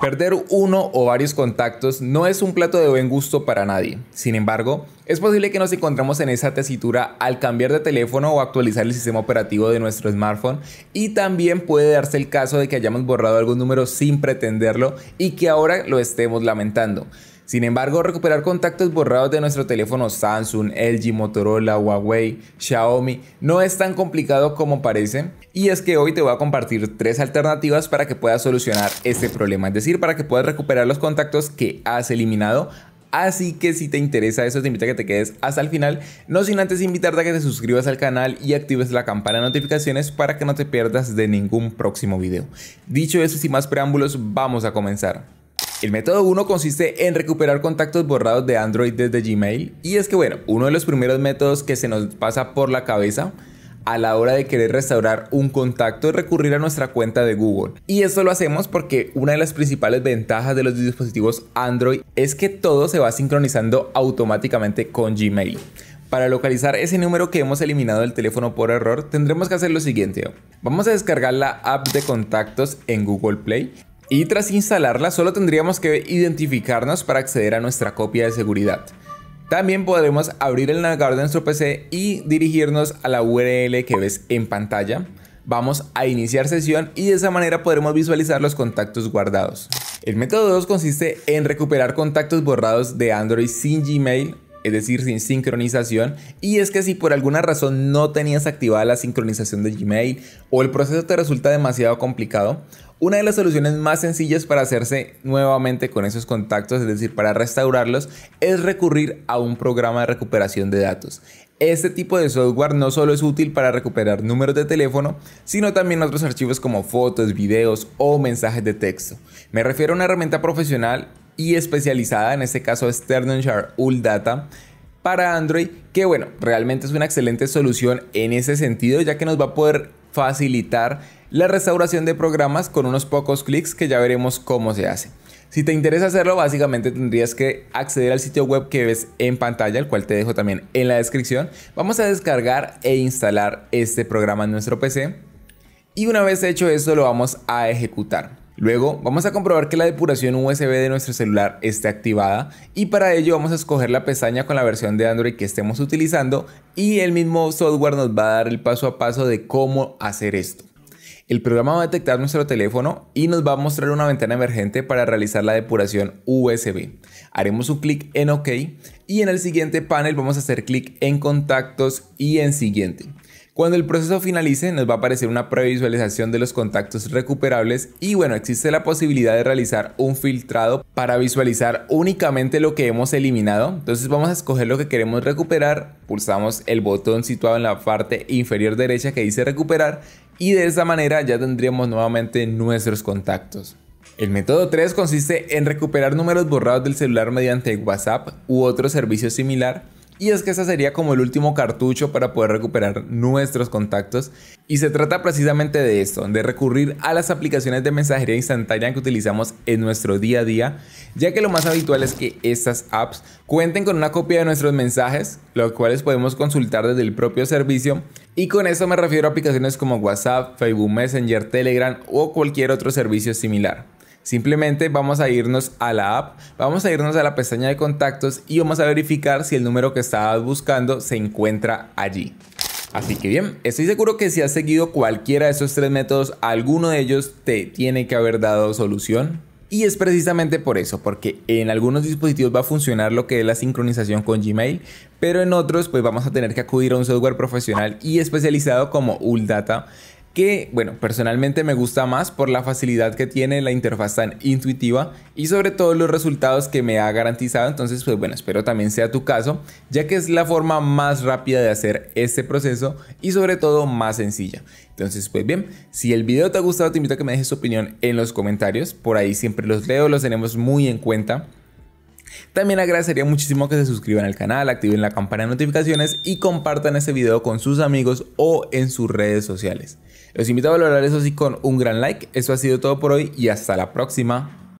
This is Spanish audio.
Perder uno o varios contactos no es un plato de buen gusto para nadie. Sin embargo, es posible que nos encontremos en esa tesitura al cambiar de teléfono o actualizar el sistema operativo de nuestro smartphone y también puede darse el caso de que hayamos borrado algún número sin pretenderlo y que ahora lo estemos lamentando. Sin embargo, recuperar contactos borrados de nuestro teléfono Samsung, LG, Motorola, Huawei, Xiaomi no es tan complicado como parece. Y es que hoy te voy a compartir tres alternativas para que puedas solucionar este problema, es decir, para que puedas recuperar los contactos que has eliminado Así que si te interesa eso, te invito a que te quedes hasta el final. No sin antes invitarte a que te suscribas al canal y actives la campana de notificaciones para que no te pierdas de ningún próximo video. Dicho eso, sin más preámbulos, vamos a comenzar. El método 1 consiste en recuperar contactos borrados de Android desde Gmail y es que bueno, uno de los primeros métodos que se nos pasa por la cabeza a la hora de querer restaurar un contacto es recurrir a nuestra cuenta de Google. Y esto lo hacemos porque una de las principales ventajas de los dispositivos Android es que todo se va sincronizando automáticamente con Gmail. Para localizar ese número que hemos eliminado del teléfono por error, tendremos que hacer lo siguiente. Vamos a descargar la app de contactos en Google Play y tras instalarla solo tendríamos que identificarnos para acceder a nuestra copia de seguridad. También podremos abrir el navegador de nuestro PC y dirigirnos a la URL que ves en pantalla. Vamos a iniciar sesión y de esa manera podremos visualizar los contactos guardados. El método 2 consiste en recuperar contactos borrados de Android sin Gmail es decir, sin sincronización. Y es que si por alguna razón no tenías activada la sincronización de Gmail o el proceso te resulta demasiado complicado, una de las soluciones más sencillas para hacerse nuevamente con esos contactos, es decir, para restaurarlos, es recurrir a un programa de recuperación de datos. Este tipo de software no solo es útil para recuperar números de teléfono, sino también otros archivos como fotos, videos o mensajes de texto. Me refiero a una herramienta profesional y especializada, en este caso es All Data, para Android, que bueno, realmente es una excelente solución en ese sentido, ya que nos va a poder facilitar la restauración de programas con unos pocos clics que ya veremos cómo se hace. Si te interesa hacerlo, básicamente tendrías que acceder al sitio web que ves en pantalla, el cual te dejo también en la descripción. Vamos a descargar e instalar este programa en nuestro PC. Y una vez hecho eso, lo vamos a ejecutar. Luego vamos a comprobar que la depuración USB de nuestro celular esté activada y para ello vamos a escoger la pestaña con la versión de Android que estemos utilizando y el mismo software nos va a dar el paso a paso de cómo hacer esto. El programa va a detectar nuestro teléfono y nos va a mostrar una ventana emergente para realizar la depuración USB. Haremos un clic en OK y en el siguiente panel vamos a hacer clic en contactos y en siguiente. Cuando el proceso finalice nos va a aparecer una previsualización de los contactos recuperables y bueno, existe la posibilidad de realizar un filtrado para visualizar únicamente lo que hemos eliminado. Entonces vamos a escoger lo que queremos recuperar, pulsamos el botón situado en la parte inferior derecha que dice recuperar y de esa manera ya tendríamos nuevamente nuestros contactos. El método 3 consiste en recuperar números borrados del celular mediante WhatsApp u otro servicio similar y es que ese sería como el último cartucho para poder recuperar nuestros contactos. Y se trata precisamente de esto, de recurrir a las aplicaciones de mensajería instantánea que utilizamos en nuestro día a día, ya que lo más habitual es que estas apps cuenten con una copia de nuestros mensajes, los cuales podemos consultar desde el propio servicio. Y con eso me refiero a aplicaciones como WhatsApp, Facebook Messenger, Telegram o cualquier otro servicio similar. Simplemente vamos a irnos a la app, vamos a irnos a la pestaña de contactos y vamos a verificar si el número que estabas buscando se encuentra allí. Así que bien, estoy seguro que si has seguido cualquiera de esos tres métodos, alguno de ellos te tiene que haber dado solución. Y es precisamente por eso, porque en algunos dispositivos va a funcionar lo que es la sincronización con Gmail, pero en otros pues vamos a tener que acudir a un software profesional y especializado como Uldata que, bueno, personalmente me gusta más por la facilidad que tiene, la interfaz tan intuitiva y sobre todo los resultados que me ha garantizado. Entonces, pues bueno, espero también sea tu caso, ya que es la forma más rápida de hacer este proceso y sobre todo más sencilla. Entonces, pues bien, si el video te ha gustado, te invito a que me dejes tu opinión en los comentarios. Por ahí siempre los leo, los tenemos muy en cuenta. También agradecería muchísimo que se suscriban al canal, activen la campana de notificaciones y compartan este video con sus amigos o en sus redes sociales. Los invito a valorar eso sí con un gran like. Eso ha sido todo por hoy y hasta la próxima.